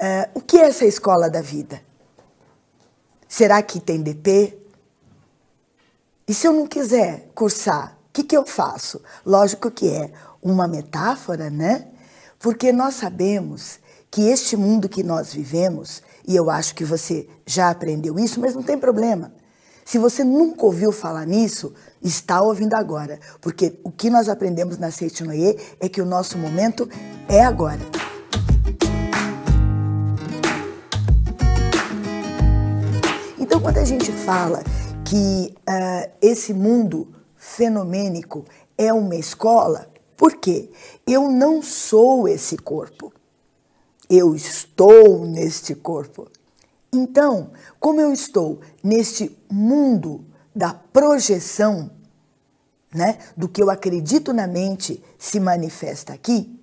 Uh, o que é essa escola da vida? Será que tem DP? E se eu não quiser cursar, o que, que eu faço? Lógico que é uma metáfora, né? Porque nós sabemos que este mundo que nós vivemos, e eu acho que você já aprendeu isso, mas não tem problema. Se você nunca ouviu falar nisso, está ouvindo agora, porque o que nós aprendemos na Seitinoye é que o nosso momento é agora. Então, quando a gente fala que uh, esse mundo fenomênico é uma escola, por quê? Eu não sou esse corpo. Eu estou neste corpo. Então, como eu estou neste mundo da projeção, né, do que eu acredito na mente se manifesta aqui,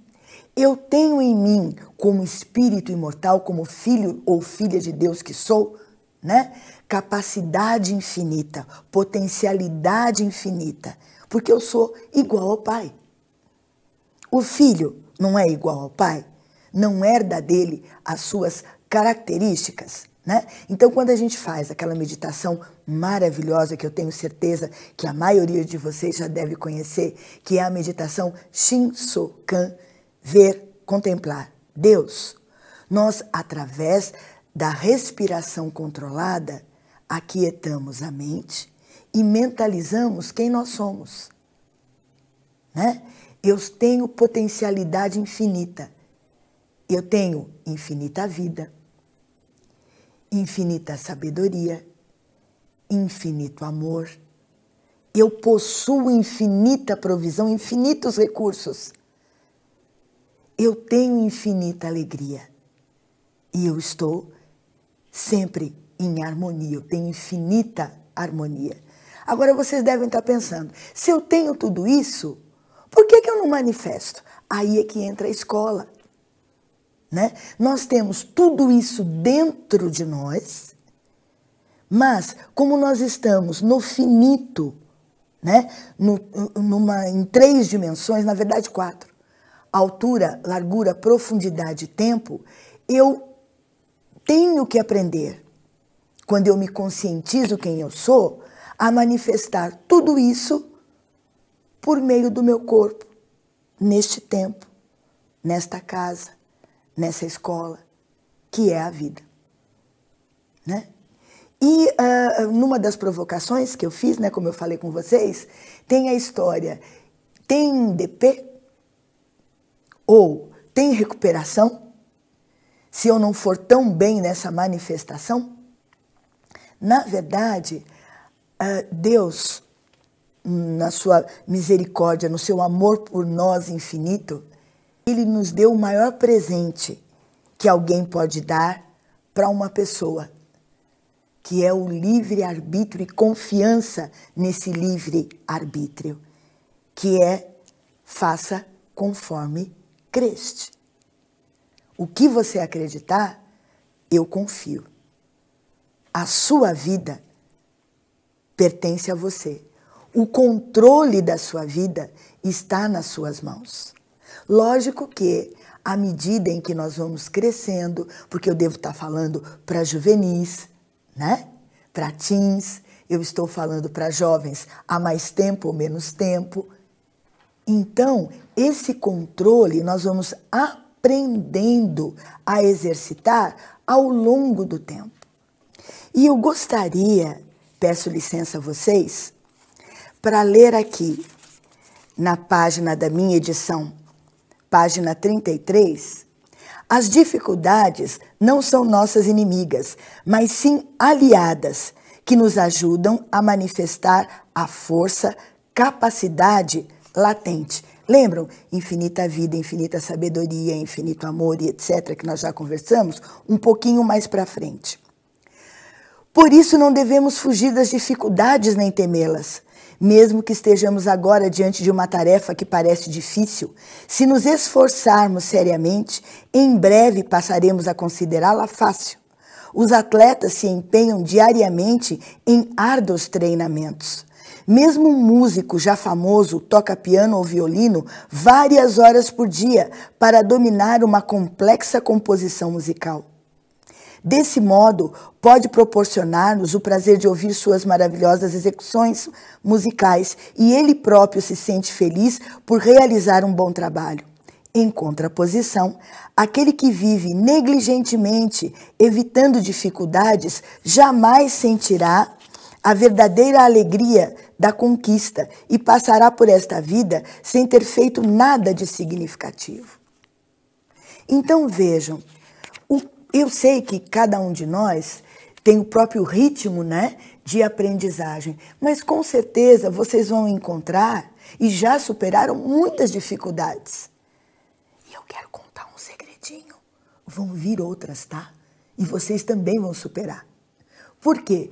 eu tenho em mim, como espírito imortal, como filho ou filha de Deus que sou, né, capacidade infinita, potencialidade infinita, porque eu sou igual ao Pai. O filho não é igual ao Pai, não herda dele as suas características. Né? Então, quando a gente faz aquela meditação maravilhosa que eu tenho certeza que a maioria de vocês já deve conhecer, que é a meditação Shinsokan, ver, contemplar Deus, nós, através da respiração controlada, aquietamos a mente e mentalizamos quem nós somos. Né? Eu tenho potencialidade infinita. Eu tenho infinita vida, infinita sabedoria, infinito amor. Eu possuo infinita provisão, infinitos recursos. Eu tenho infinita alegria. E eu estou sempre em harmonia, eu tenho infinita harmonia. Agora vocês devem estar pensando, se eu tenho tudo isso, por que, que eu não manifesto? Aí é que entra a escola. Né? Nós temos tudo isso dentro de nós, mas como nós estamos no finito, né? No, numa, em três dimensões, na verdade quatro, altura, largura, profundidade e tempo, eu tenho que aprender quando eu me conscientizo quem eu sou, a manifestar tudo isso por meio do meu corpo, neste tempo, nesta casa, nessa escola, que é a vida. Né? E uh, numa das provocações que eu fiz, né, como eu falei com vocês, tem a história: tem DP? Ou tem recuperação? Se eu não for tão bem nessa manifestação? Na verdade, ah, Deus, na sua misericórdia, no seu amor por nós infinito, ele nos deu o maior presente que alguém pode dar para uma pessoa, que é o livre-arbítrio e confiança nesse livre-arbítrio, que é faça conforme creste. O que você acreditar, eu confio. A sua vida pertence a você. O controle da sua vida está nas suas mãos. Lógico que, à medida em que nós vamos crescendo, porque eu devo estar falando para juvenis, né? Para teens, eu estou falando para jovens há mais tempo ou menos tempo. Então, esse controle nós vamos aprendendo a exercitar ao longo do tempo. E eu gostaria, peço licença a vocês, para ler aqui, na página da minha edição, página 33, as dificuldades não são nossas inimigas, mas sim aliadas que nos ajudam a manifestar a força, capacidade latente. Lembram? Infinita vida, infinita sabedoria, infinito amor e etc., que nós já conversamos um pouquinho mais para frente. Por isso não devemos fugir das dificuldades nem temê-las. Mesmo que estejamos agora diante de uma tarefa que parece difícil, se nos esforçarmos seriamente, em breve passaremos a considerá-la fácil. Os atletas se empenham diariamente em árduos treinamentos. Mesmo um músico já famoso toca piano ou violino várias horas por dia para dominar uma complexa composição musical. Desse modo, pode proporcionar-nos o prazer de ouvir suas maravilhosas execuções musicais e ele próprio se sente feliz por realizar um bom trabalho. Em contraposição, aquele que vive negligentemente, evitando dificuldades, jamais sentirá a verdadeira alegria da conquista e passará por esta vida sem ter feito nada de significativo. Então vejam, eu sei que cada um de nós tem o próprio ritmo, né, de aprendizagem, mas com certeza vocês vão encontrar e já superaram muitas dificuldades. E eu quero contar um segredinho. Vão vir outras, tá? E vocês também vão superar. Por quê?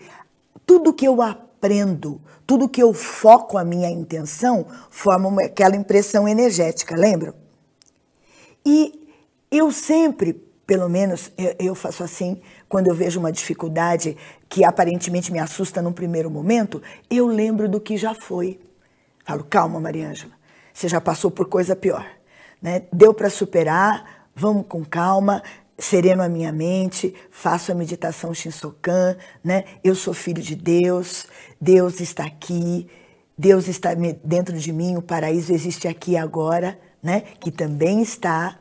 Tudo que eu aprendo, tudo que eu foco a minha intenção, forma aquela impressão energética, lembram? E eu sempre pelo menos eu, faço assim, quando eu vejo uma dificuldade que aparentemente me assusta num primeiro momento, eu lembro do que já foi. Falo, calma, Mariângela, você já passou por coisa pior. Né? Deu para superar, vamos com calma, sereno a minha mente, faço a meditação Shinsokan, né? eu sou filho de Deus, Deus está aqui, Deus está dentro de mim, o paraíso existe aqui agora, né? que também está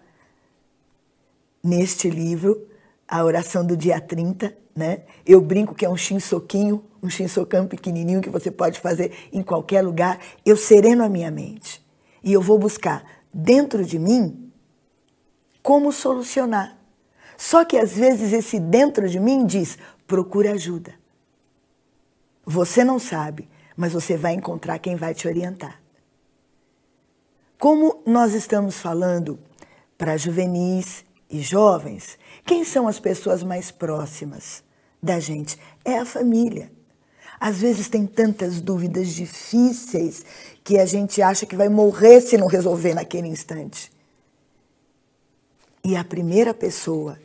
neste livro, a oração do dia 30, né? Eu brinco que é um shinsoquinho, um shinsokan pequenininho que você pode fazer em qualquer lugar. Eu sereno a minha mente e eu vou buscar dentro de mim como solucionar. Só que às vezes esse dentro de mim diz: procura ajuda. Você não sabe, mas você vai encontrar quem vai te orientar. Como nós estamos falando para juvenis, e jovens, quem são as pessoas mais próximas da gente? É a família. Às vezes tem tantas dúvidas difíceis que a gente acha que vai morrer se não resolver naquele instante. E a primeira pessoa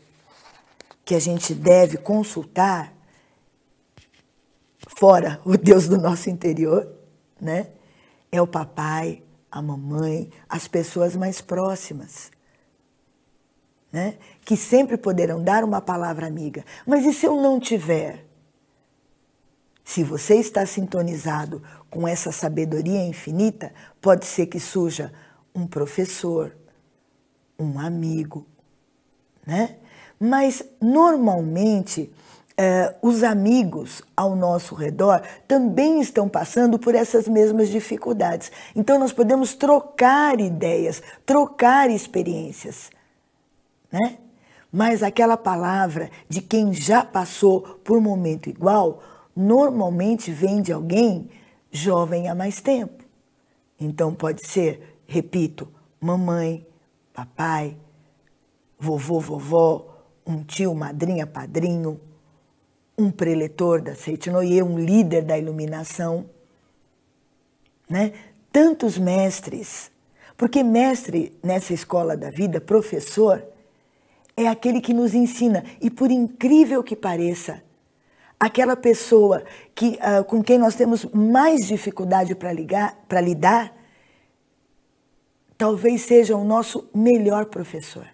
que a gente deve consultar, fora o Deus do nosso interior, né? É o papai, a mamãe, as pessoas mais próximas né? que sempre poderão dar uma palavra amiga. Mas e se eu não tiver? Se você está sintonizado com essa sabedoria infinita, pode ser que surja um professor, um amigo, né? Mas normalmente eh, os amigos ao nosso redor também estão passando por essas mesmas dificuldades. Então nós podemos trocar ideias, trocar experiências né? Mas aquela palavra de quem já passou por momento igual normalmente vem de alguém jovem há mais tempo. Então pode ser, repito, mamãe, papai, vovô, vovó, um tio, madrinha, padrinho, um preletor da Seitinoye, um líder da iluminação, né? Tantos mestres, porque mestre nessa escola da vida, professor, é aquele que nos ensina. E por incrível que pareça, aquela pessoa que, uh, com quem nós temos mais dificuldade para lidar, talvez seja o nosso melhor professor.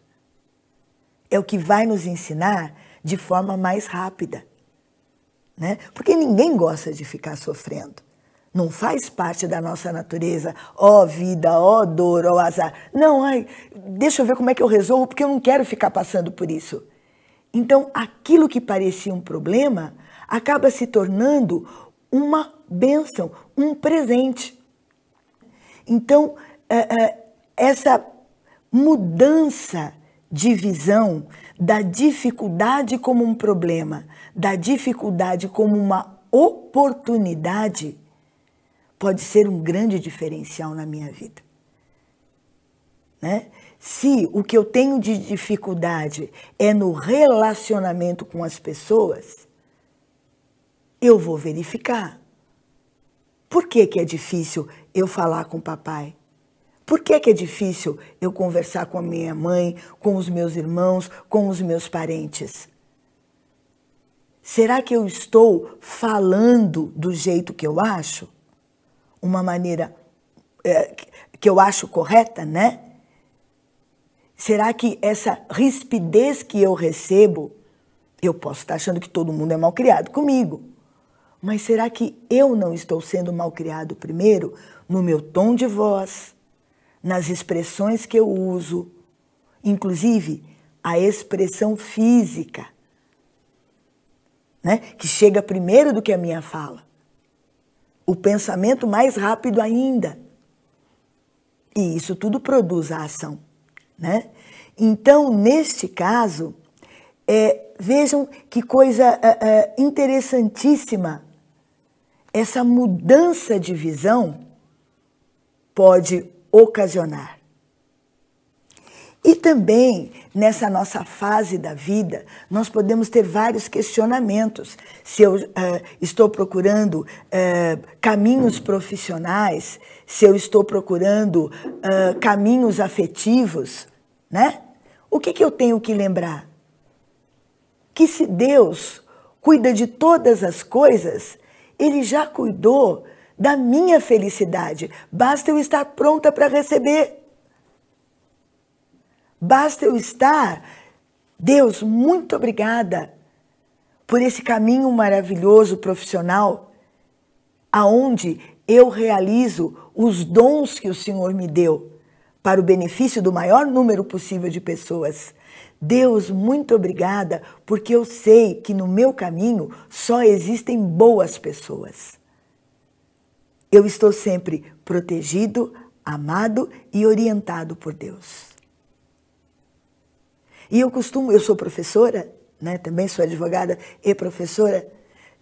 É o que vai nos ensinar de forma mais rápida. Né? Porque ninguém gosta de ficar sofrendo. Não faz parte da nossa natureza, ó oh, vida, ó oh, dor, ó oh, azar. Não, ai, deixa eu ver como é que eu resolvo, porque eu não quero ficar passando por isso. Então, aquilo que parecia um problema acaba se tornando uma bênção, um presente. Então, é, é, essa mudança de visão da dificuldade como um problema, da dificuldade como uma oportunidade, pode ser um grande diferencial na minha vida. Né? Se o que eu tenho de dificuldade é no relacionamento com as pessoas, eu vou verificar. Por que, que é difícil eu falar com o papai? Por que, que é difícil eu conversar com a minha mãe, com os meus irmãos, com os meus parentes? Será que eu estou falando do jeito que eu acho? uma maneira é, que eu acho correta, né? Será que essa rispidez que eu recebo, eu posso estar achando que todo mundo é mal criado comigo, mas será que eu não estou sendo mal criado primeiro no meu tom de voz, nas expressões que eu uso, inclusive a expressão física, né? que chega primeiro do que a minha fala? o pensamento mais rápido ainda. E isso tudo produz a ação, né? Então, neste caso, é, vejam que coisa é, é, interessantíssima. Essa mudança de visão pode ocasionar. E também, nessa nossa fase da vida, nós podemos ter vários questionamentos. Se eu uh, estou procurando uh, caminhos profissionais, se eu estou procurando uh, caminhos afetivos, né? O que, que eu tenho que lembrar? Que se Deus cuida de todas as coisas, Ele já cuidou da minha felicidade. Basta eu estar pronta para receber. Basta eu estar. Deus, muito obrigada por esse caminho maravilhoso profissional, aonde eu realizo os dons que o Senhor me deu para o benefício do maior número possível de pessoas. Deus, muito obrigada, porque eu sei que no meu caminho só existem boas pessoas. Eu estou sempre protegido, amado e orientado por Deus. E eu costumo, eu sou professora, né, também sou advogada e professora,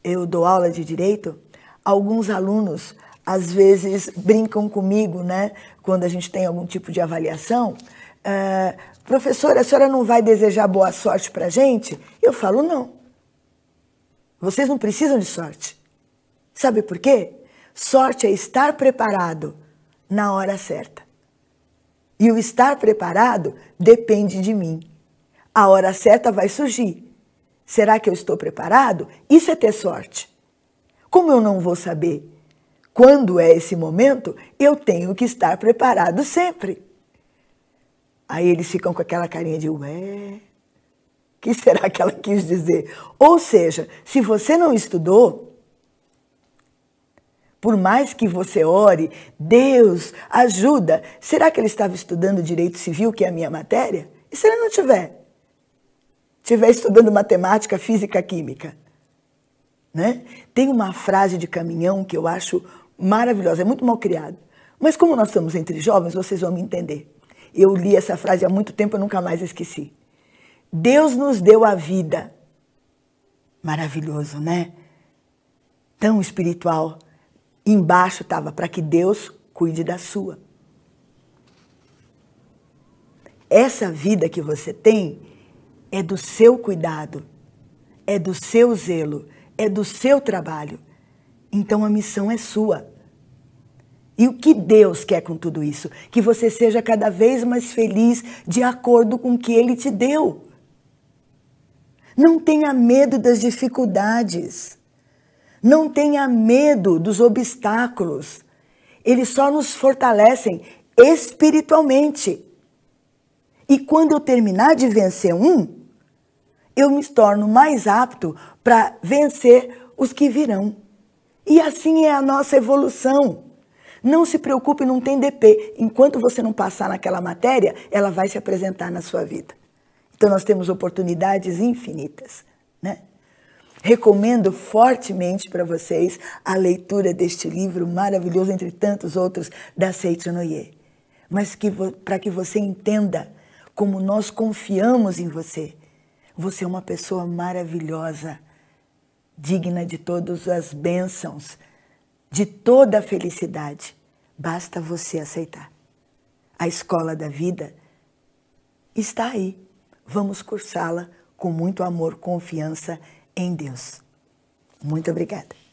eu dou aula de direito. Alguns alunos às vezes brincam comigo, né, quando a gente tem algum tipo de avaliação. Uh, professora, a senhora não vai desejar boa sorte para gente? Eu falo não. Vocês não precisam de sorte. Sabe por quê? Sorte é estar preparado na hora certa. E o estar preparado depende de mim a hora certa vai surgir. Será que eu estou preparado? Isso é ter sorte. Como eu não vou saber quando é esse momento, eu tenho que estar preparado sempre. Aí eles ficam com aquela carinha de ué, o que será que ela quis dizer? Ou seja, se você não estudou, por mais que você ore, Deus, ajuda, será que ele estava estudando direito civil, que é a minha matéria? E se ele não tiver? estiver estudando matemática, física, química. Né? Tem uma frase de caminhão que eu acho maravilhosa, é muito mal criada. Mas como nós estamos entre jovens, vocês vão me entender. Eu li essa frase há muito tempo e nunca mais esqueci. Deus nos deu a vida. Maravilhoso, né? Tão espiritual. Embaixo estava para que Deus cuide da sua. Essa vida que você tem é do seu cuidado, é do seu zelo, é do seu trabalho. Então a missão é sua. E o que Deus quer com tudo isso? Que você seja cada vez mais feliz de acordo com o que Ele te deu. Não tenha medo das dificuldades. Não tenha medo dos obstáculos. Eles só nos fortalecem espiritualmente. E quando eu terminar de vencer um, eu me torno mais apto para vencer os que virão. E assim é a nossa evolução. Não se preocupe, não tem DP. Enquanto você não passar naquela matéria, ela vai se apresentar na sua vida. Então nós temos oportunidades infinitas, né? Recomendo fortemente para vocês a leitura deste livro maravilhoso, entre tantos outros, da Seiichi Noye. Mas para que você entenda como nós confiamos em você você é uma pessoa maravilhosa, digna de todas as bênçãos, de toda a felicidade. Basta você aceitar. A escola da vida está aí. Vamos cursá-la com muito amor, confiança em Deus. Muito obrigada.